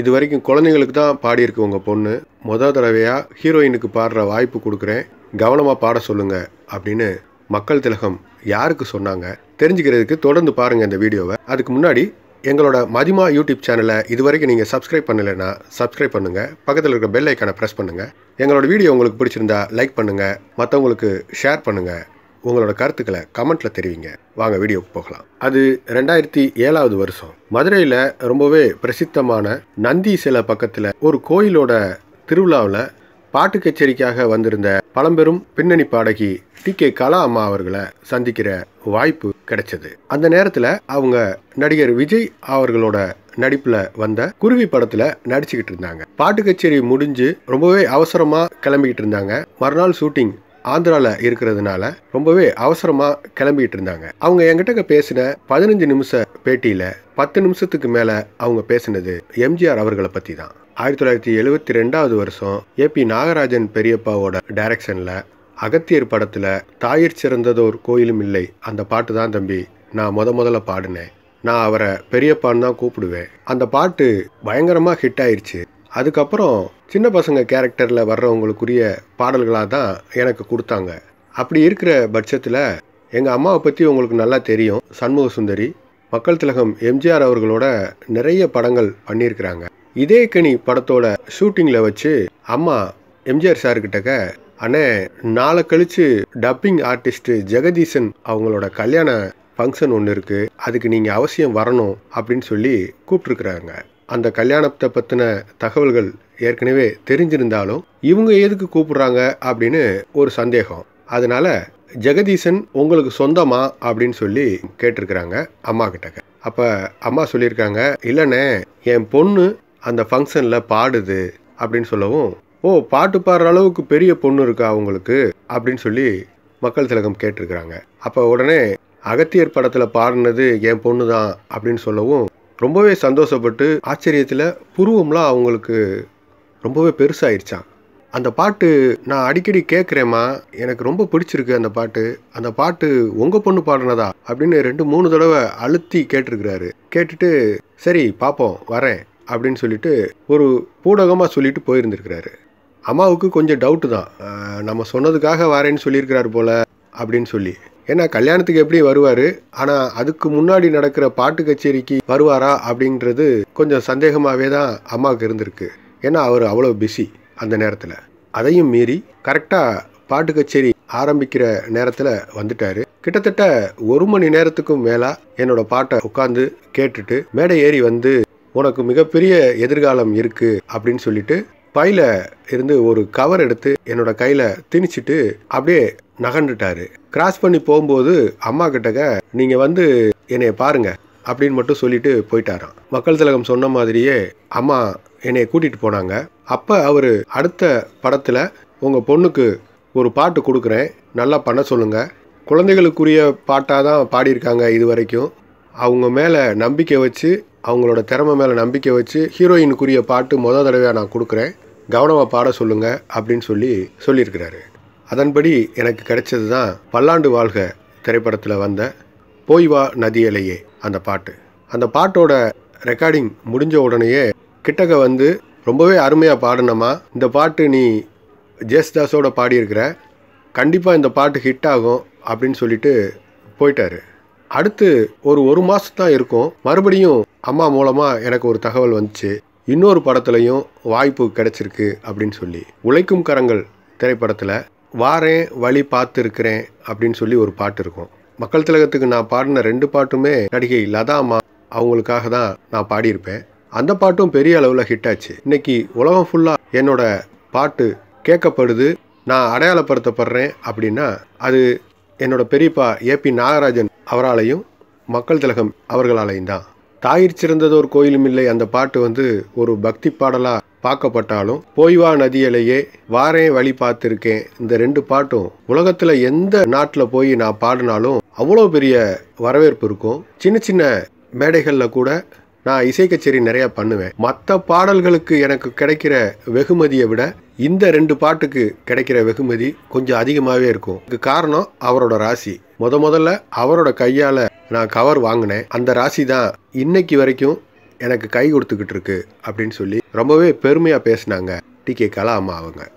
இது வரைக்கும் குழந்தைங்களுக்கு தான் பாடியிருக்கு உங்கள் பொண்ணு மொதல் தடவையாக ஹீரோயினுக்கு பாடுற வாய்ப்பு கொடுக்குறேன் கவனமாக பாட சொல்லுங்கள் அப்படின்னு மக்கள் திலகம் யாருக்கு சொன்னாங்க தெரிஞ்சுக்கிறதுக்கு தொடர்ந்து பாருங்கள் இந்த வீடியோவை அதுக்கு முன்னாடி எங்களோட மதிமா யூடியூப் சேனலை இது வரைக்கும் நீங்கள் சப்ஸ்கிரைப் பண்ணலைன்னா சப்ஸ்கிரைப் பண்ணுங்கள் பக்கத்தில் இருக்கிற பெல் ஐக்கானை ப்ரெஸ் பண்ணுங்கள் எங்களோட வீடியோ உங்களுக்கு பிடிச்சிருந்தா லைக் பண்ணுங்கள் மற்றவங்களுக்கு ஷேர் பண்ணுங்கள் உங்களோட கருத்துக்களை கமெண்ட்டில் தெரிவிங்க வாங்க வீடியோக்கு போகலாம் அது ரெண்டாயிரத்தி ஏழாவது வருஷம் மதுரையில் ரொம்பவே பிரசித்தமான நந்தி சில பக்கத்தில் ஒரு கோயிலோட திருவிழாவில் பாட்டு கச்சேரிக்காக வந்திருந்த பழம்பெரும் பின்னணி பாடகி டி கே கலா அம்மா அவர்களை சந்திக்கிற வாய்ப்பு கிடைச்சது அந்த நேரத்தில் அவங்க நடிகர் விஜய் அவர்களோட நடிப்புல வந்த குருவி படத்துல நடிச்சுக்கிட்டு இருந்தாங்க பாட்டு கச்சேரி முடிஞ்சு ரொம்பவே அவசரமா கிளம்பிக்கிட்டு இருந்தாங்க மறுநாள் ஷூட்டிங் ஆந்திராவில் இருக்கிறதுனால ரொம்பவே அவசரமாக கிளம்பிட்டு இருந்தாங்க அவங்க என்கிட்ட பேசின பதினஞ்சு நிமிஷ பேட்டியில் பத்து நிமிஷத்துக்கு மேலே அவங்க பேசினது எம்ஜிஆர் அவர்களை பற்றி தான் ஆயிரத்தி தொள்ளாயிரத்தி எழுபத்தி ரெண்டாவது வருஷம் ஏ பி நாகராஜன் பெரியப்பாவோட டைரக்ஷன்ல அகத்தியர் படத்தில் தாயிற் சிறந்ததோர் கோயிலும் இல்லை அந்த பாட்டு தான் தம்பி நான் முத முதல்ல பாடினேன் நான் அவரை பெரியப்பான்னு தான் கூப்பிடுவேன் அந்த பாட்டு பயங்கரமாக ஹிட் ஆயிடுச்சு அதுக்கப்புறம் சின்ன பசங்க கேரக்டரில் வர்றவங்களுக்குரிய பாடல்களாக தான் எனக்கு கொடுத்தாங்க அப்படி இருக்கிற பட்சத்தில் எங்கள் அம்மாவை பற்றி உங்களுக்கு நல்லா தெரியும் சண்முக சுந்தரி மக்கள் திலகம் எம்ஜிஆர் அவர்களோட நிறைய படங்கள் பண்ணியிருக்கிறாங்க இதே கனி படத்தோட ஷூட்டிங்கில் வச்சு அம்மா எம்ஜிஆர் சார்கிட்டக்க அண்ணே நாளை கழித்து டப்பிங் ஆர்டிஸ்ட்டு ஜெகதீசன் அவங்களோட கல்யாண ஃபங்க்ஷன் ஒன்று இருக்குது அதுக்கு நீங்கள் அவசியம் வரணும் அப்படின்னு சொல்லி கூப்பிட்ருக்குறாங்க அந்த கல்யாணத்தை பற்றின தகவல்கள் ஏற்கனவே தெரிஞ்சிருந்தாலும் இவங்க எதுக்கு கூப்பிடுறாங்க அப்படின்னு ஒரு சந்தேகம் அதனால ஜெகதீசன் உங்களுக்கு சொந்தமா அப்படின்னு சொல்லி கேட்டிருக்கிறாங்க அம்மா கிட்டக்க அப்போ அம்மா சொல்லியிருக்காங்க இல்லைண்ணே என் பொண்ணு அந்த ஃபங்க்ஷனில் பாடுது அப்படின்னு சொல்லவும் ஓ பாட்டு பாடுற அளவுக்கு பெரிய பொண்ணு இருக்கா அவங்களுக்கு அப்படின்னு சொல்லி மக்கள் திலகம் கேட்டிருக்கிறாங்க அப்போ உடனே அகத்தியர் படத்தில் பாடினது என் பொண்ணு தான் அப்படின்னு சொல்லவும் ரொம்பவே சந்தோஷப்பட்டு ஆச்சரியத்தில் புருவம்லாம் அவங்களுக்கு ரொம்பவே பெருசாகிடுச்சான் அந்த பாட்டு நான் அடிக்கடி கேட்குறேம்மா எனக்கு ரொம்ப பிடிச்சிருக்கு அந்த பாட்டு அந்த பாட்டு உங்கள் பொண்ணு பாடினதா அப்படின்னு ரெண்டு மூணு தடவை அழுத்தி கேட்டிருக்கிறாரு கேட்டுட்டு சரி பார்ப்போம் வரேன் அப்படின்னு சொல்லிட்டு ஒரு பூடகமாக சொல்லிட்டு போயிருந்துருக்கிறாரு அம்மாவுக்கு கொஞ்சம் டவுட்டு தான் நம்ம சொன்னதுக்காக வரேன்னு சொல்லியிருக்கிறாரு போல் அப்படின்னு சொல்லி ஏன்னா கல்யாணத்துக்கு எப்படி வருவார் ஆனால் அதுக்கு முன்னாடி நடக்கிற பாட்டு கச்சேரிக்கு வருவாரா அப்படின்றது கொஞ்சம் சந்தேகமாகவே தான் அம்மாவுக்கு இருந்திருக்கு ஏன்னா அவர் அவ்வளோ பிஸி அந்த நேரத்தில் அதையும் மீறி கரெக்டாக பாட்டு கச்சேரி ஆரம்பிக்கிற நேரத்தில் வந்துட்டார் கிட்டத்தட்ட ஒரு மணி நேரத்துக்கும் மேலே என்னோட பாட்டை உட்காந்து கேட்டுட்டு மேடை ஏறி வந்து உனக்கு மிகப்பெரிய எதிர்காலம் இருக்குது அப்படின்னு சொல்லிட்டு பையில் இருந்து ஒரு கவர் எடுத்து என்னோட கையில் திணிச்சிட்டு அப்படியே நகண்டுட்டாரு கிராஸ் பண்ணி போகும்போது அம்மா கிட்டக்க நீங்கள் வந்து என்னைய பாருங்க அப்படின்னு மட்டும் சொல்லிட்டு போயிட்டாராம் மக்கள் திலகம் சொன்ன மாதிரியே அம்மா என்னைய கூட்டிகிட்டு போனாங்க அப்போ அவர் அடுத்த படத்தில் உங்கள் பொண்ணுக்கு ஒரு பாட்டு கொடுக்குறேன் நல்லா பண்ண சொல்லுங்கள் குழந்தைகளுக்குரிய பாட்டாக தான் பாடியிருக்காங்க இது வரைக்கும் அவங்க மேலே நம்பிக்கை வச்சு அவங்களோட திறமை மேலே நம்பிக்கை வச்சு ஹீரோயினுக்குரிய பாட்டு மொதல் தடவையாக நான் கொடுக்குறேன் கவனமாக பாட சொல்லுங்கள் அப்படின்னு சொல்லி சொல்லியிருக்கிறாரு அதன்படி எனக்கு கிடைச்சது தான் பல்லாண்டு வாழ்க திரைப்படத்தில் வந்த போய் வா நதியிலேயே அந்த பாட்டு அந்த பாட்டோட ரெக்கார்டிங் முடிஞ்ச உடனேயே கிட்டக்க வந்து ரொம்பவே அருமையாக பாடணுமா இந்த பாட்டு நீ ஜேஸ்தாஸோட பாடியிருக்கிற கண்டிப்பாக இந்த பாட்டு ஹிட் ஆகும் அப்படின்னு சொல்லிட்டு போயிட்டாரு அடுத்து ஒரு ஒரு மாதம் தான் இருக்கும் மறுபடியும் அம்மா மூலமாக எனக்கு ஒரு தகவல் வந்துச்சு இன்னொரு படத்துலையும் வாய்ப்பு கிடைச்சிருக்கு அப்படின்னு சொல்லி உழைக்கும் கரங்கள் திரைப்படத்தில் வாரேன் வழி பார்த்துருக்கிறேன் அப்படின்னு சொல்லி ஒரு பாட்டு இருக்கும் மக்கள் திலகத்துக்கு நான் பாடின ரெண்டு பாட்டுமே நடிகை லதா அம்மா அவங்களுக்காக தான் நான் பாடியிருப்பேன் அந்த பாட்டும் பெரிய அளவில் ஹிட் ஆச்சு இன்னைக்கு உலகம் ஃபுல்லாக என்னோட பாட்டு கேட்கப்படுது நான் அடையாளப்படுத்தப்படுறேன் அப்படின்னா அது என்னோட பெரியப்பா ஏ பி நாகராஜன் அவராலையும் மக்கள் திலகம் அவர்களாலையும் தான் தாயிற் சிறந்ததோர் கோயிலும் இல்லை அந்த பாட்டு வந்து ஒரு பக்தி பாடலாக பார்க்கப்பட்டாலும் போய்வா நதியிலேயே வாரேன் வழி பார்த்துருக்கேன் இந்த ரெண்டு பாட்டும் உலகத்தில் எந்த நாட்டில் போய் நான் பாடினாலும் அவ்வளோ பெரிய வரவேற்பு இருக்கும் சின்ன சின்ன மேடைகளில் கூட நான் இசை கச்சேரி நிறையா பண்ணுவேன் மற்ற பாடல்களுக்கு எனக்கு கிடைக்கிற வெகுமதியை விட இந்த ரெண்டு பாட்டுக்கு கிடைக்கிற வெகுமதி கொஞ்சம் அதிகமாகவே இருக்கும் இதுக்கு காரணம் அவரோட ராசி முத முதல்ல அவரோட கையால் நான் கவர் வாங்கினேன் அந்த ராசி தான் இன்னைக்கு வரைக்கும் எனக்கு கை கொடுத்துக்கிட்டு இருக்கு அப்படின்னு சொல்லி ரொம்பவே பெருமையாக பேசினாங்க டி கே கலா அம்மா அவங்க